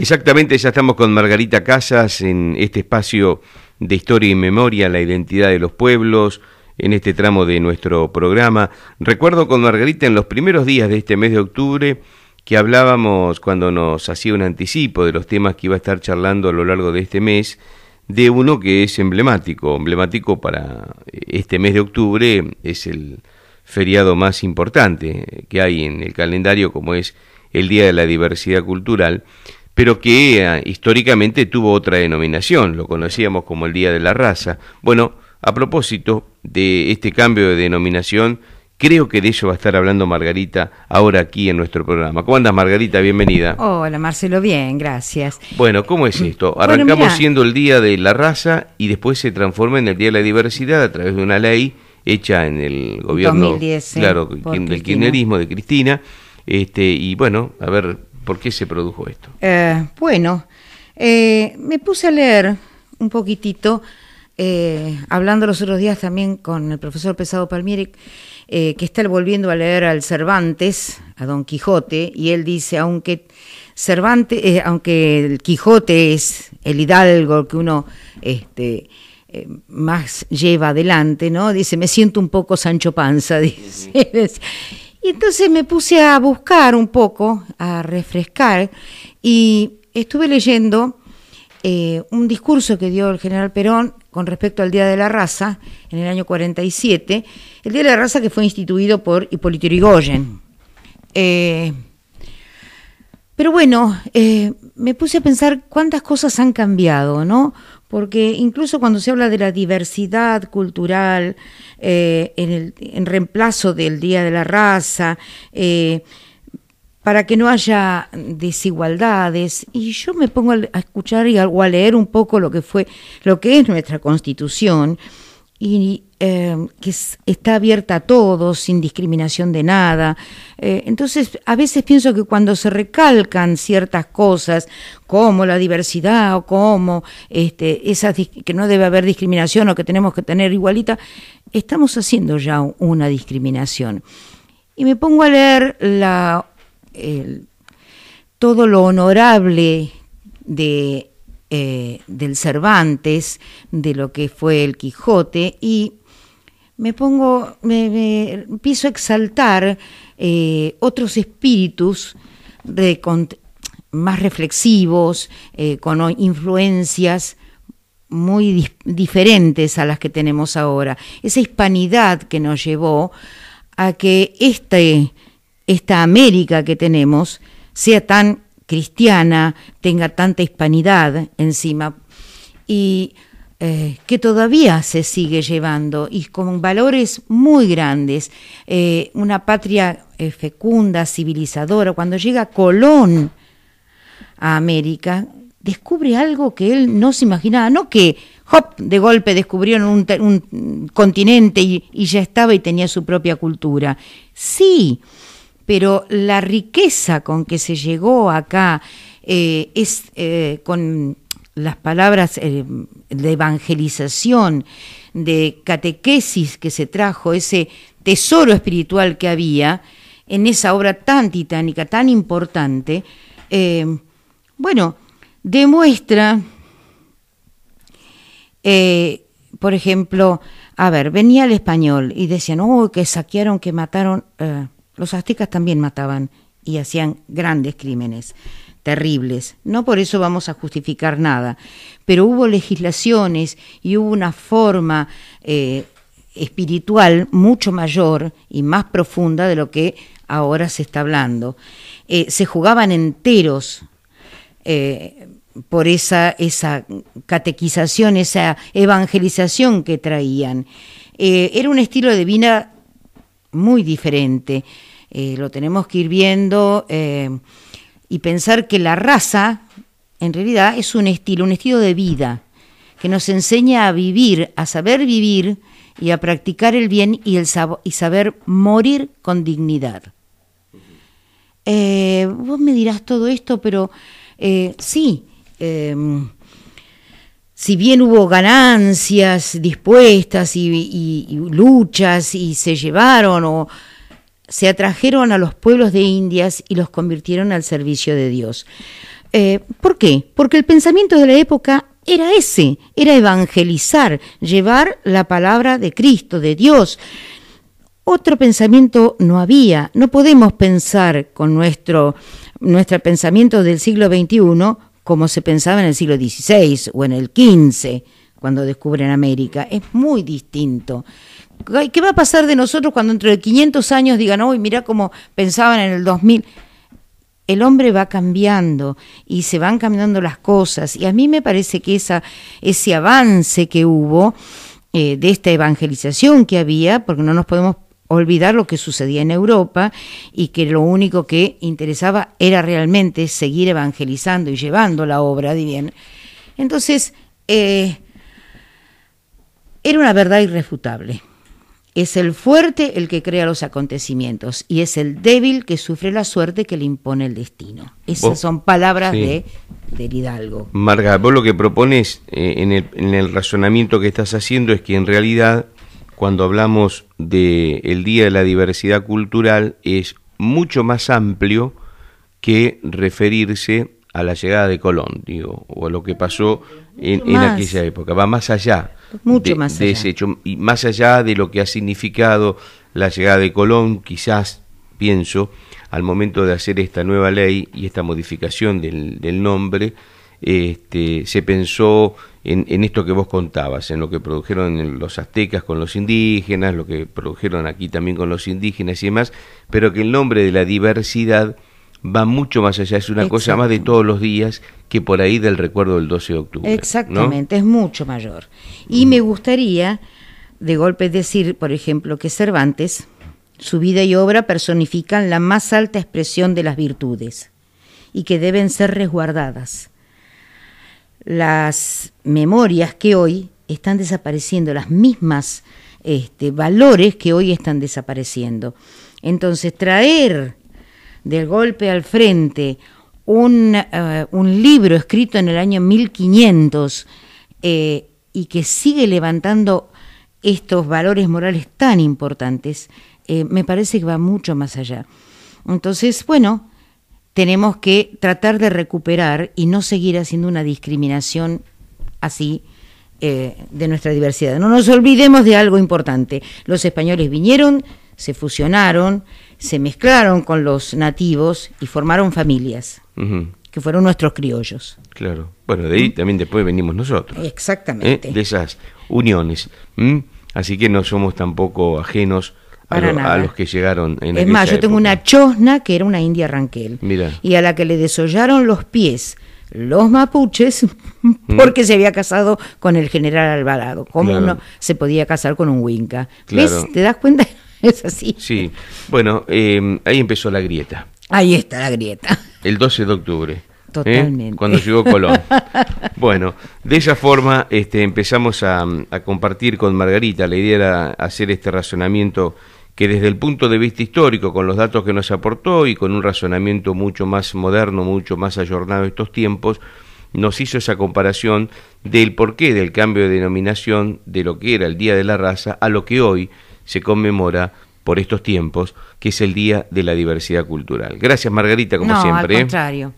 Exactamente, ya estamos con Margarita Casas en este espacio de historia y memoria, la identidad de los pueblos, en este tramo de nuestro programa. Recuerdo con Margarita en los primeros días de este mes de octubre que hablábamos cuando nos hacía un anticipo de los temas que iba a estar charlando a lo largo de este mes, de uno que es emblemático, emblemático para este mes de octubre, es el feriado más importante que hay en el calendario como es el Día de la Diversidad Cultural pero que eh, históricamente tuvo otra denominación, lo conocíamos como el Día de la Raza. Bueno, a propósito de este cambio de denominación, Creo que de ello va a estar hablando Margarita ahora aquí en nuestro programa. ¿Cómo andas, Margarita? Bienvenida. Hola, Marcelo. Bien, gracias. Bueno, ¿cómo es esto? Arrancamos siendo el Día de la Raza y después se transforma en el Día de la Diversidad a través de una ley hecha en el gobierno claro, del kirchnerismo de Cristina. Este, y bueno, a ver, ¿Por qué se produjo esto? Eh, bueno, eh, me puse a leer un poquitito, eh, hablando los otros días también con el profesor Pesado Palmieri, que está volviendo a leer al Cervantes, a Don Quijote, y él dice, aunque Cervantes, aunque el Quijote es el hidalgo que uno este, más lleva adelante, ¿no? Dice, me siento un poco Sancho Panza, dice. Y entonces me puse a buscar un poco, a refrescar, y estuve leyendo eh, un discurso que dio el general Perón con respecto al Día de la Raza en el año 47, el Día de la Raza que fue instituido por Hipólito Yrigoyen. Eh, pero bueno, eh, me puse a pensar cuántas cosas han cambiado, ¿no? porque incluso cuando se habla de la diversidad cultural eh, en, reemplazo del Día de la Raza, eh, para que no haya desigualdades, y yo me pongo a escuchar y a, a leer un poco lo que fue, lo que es nuestra constitución, y Em, que está abierta a todos, sin discriminación de nada. Eh, entonces, a veces pienso que cuando se recalcan ciertas cosas, como la diversidad o como este, esas, que no debe haber discriminación o que tenemos que tener igualita, estamos haciendo ya una discriminación. Y me pongo a leer todo lo honorable eh, del Cervantes, de lo que fue el Quijote, y me pongo, me, empiezo a exaltar eh, otros espíritus más reflexivos, eh, con influencias muy diferentes a las que tenemos ahora. Esa hispanidad que nos llevó a que este, esta América que tenemos sea tan cristiana, tenga tanta hispanidad encima. Y eh, que todavía se sigue llevando y con valores muy grandes. Eh, una patria eh, fecunda, civilizadora. Cuando llega Colón a América, descubre algo que él no se imaginaba, no que hop, de golpe descubrieron un, continente y, ya estaba y tenía su propia cultura. Sí, pero la riqueza con que se llegó acá es con las palabras de evangelización, de catequesis que se trajo, ese tesoro espiritual que había en esa obra tan titánica, tan importante, eh, bueno, demuestra, eh, por ejemplo, a ver, venía el español y decían, oh, que saquearon, que mataron, eh, los aztecas también mataban y hacían grandes crímenes terribles. No por eso vamos a justificar nada, pero hubo legislaciones y hubo una forma eh, espiritual mucho mayor y más profunda de lo que ahora se está hablando. Eh, se jugaban enteros eh, por esa, esa catequización, esa evangelización que traían. era un estilo de vida muy diferente. lo tenemos que ir viendo y pensar que la raza en realidad es un estilo, un estilo de vida que nos enseña a vivir, a saber vivir y a practicar el bien y, el y saber morir con dignidad. Eh, vos me dirás todo esto, pero eh, sí, em, si bien hubo ganancias dispuestas y luchas y se llevaron o se atrajeron a los pueblos de Indias y los convirtieron al servicio de Dios. Eh, ¿Por qué? Porque el pensamiento de la época era ese, era evangelizar, llevar la palabra de Cristo, de Dios. Otro pensamiento no había, no podemos pensar con nuestro, nuestro pensamiento del siglo XXI como se pensaba en el siglo XVI o en el XV, cuando descubren América, es muy distinto. ¿Qué va a pasar de nosotros cuando dentro de 500 años digan, uy, mira cómo pensaban en el 2000? El hombre va cambiando y se van cambiando las cosas. Y a mí me parece que ese avance que hubo eh, de esta evangelización que había, porque no nos podemos olvidar lo que sucedía en Europa y que lo único que interesaba era realmente seguir evangelizando y llevando la obra de bien. Entonces, eh, era una verdad irrefutable. Es el fuerte el que crea los acontecimientos y es el débil que sufre la suerte que le impone el destino. Esas son palabras de, Hidalgo. Marga, vos lo que propones eh, en, el, razonamiento que estás haciendo es que en realidad cuando hablamos del el Día de la Diversidad Cultural es mucho más amplio que referirse a la llegada de Colón, digo, o a lo que pasó en, en aquella época, va más allá. Mucho de, más allá. De ese hecho, y más allá de lo que ha significado la llegada de Colón, quizás, pienso, al momento de hacer esta nueva ley y esta modificación del, del nombre, este, se pensó en, en, esto que vos contabas, en lo que produjeron los aztecas con los indígenas, lo que produjeron aquí también con los indígenas y demás, pero que el nombre de la diversidad va mucho más allá, es una cosa más de todos los días que por ahí del recuerdo del 12 de octubre. Exactamente, es mucho mayor. Y me gustaría de golpe decir, por ejemplo, que Cervantes, su vida y obra personifican la más alta expresión de las virtudes y que deben ser resguardadas. Las memorias que hoy están desapareciendo, las mismas este, valores que hoy están desapareciendo. Entonces, traer del golpe al frente, eh, un, libro escrito en el año 1500 eh, y que sigue levantando estos valores morales tan importantes, eh, me parece que va mucho más allá. Entonces, bueno, tenemos que tratar de recuperar y no seguir haciendo una discriminación así de nuestra diversidad. No nos olvidemos de algo importante. Los españoles vinieron, se fusionaron, se mezclaron con los nativos y formaron familias, que fueron nuestros criollos. Claro. Bueno, de ahí también después venimos nosotros. ¿eh? Exactamente. De esas uniones. Así que no somos tampoco ajenos a, los que llegaron en Es más, yo tengo una chosna que era una india ranquel. Mira. Y a la que le desollaron los pies los mapuches porque se había casado con el general Alvarado. ¿Cómo uno se podía casar con un huinca? ¿Ves? ¿Te das cuenta? es así. Sí, bueno, em, ahí empezó la grieta. Ahí está la grieta. El 12 de octubre. ¿eh? Totalmente. Cuando llegó Colón. bueno, de esa forma este, empezamos a, compartir con Margarita. La idea era hacer este razonamiento que desde el punto de vista histórico, con los datos que nos aportó y con un razonamiento mucho más moderno, mucho más ayornado a estos tiempos, nos hizo esa comparación del porqué del cambio de denominación de lo que era el Día de la Raza a lo que hoy se conmemora por estos tiempos, que es el Día de la Diversidad Cultural. Gracias, Margarita, como no, siempre. Al ¿eh? contrario.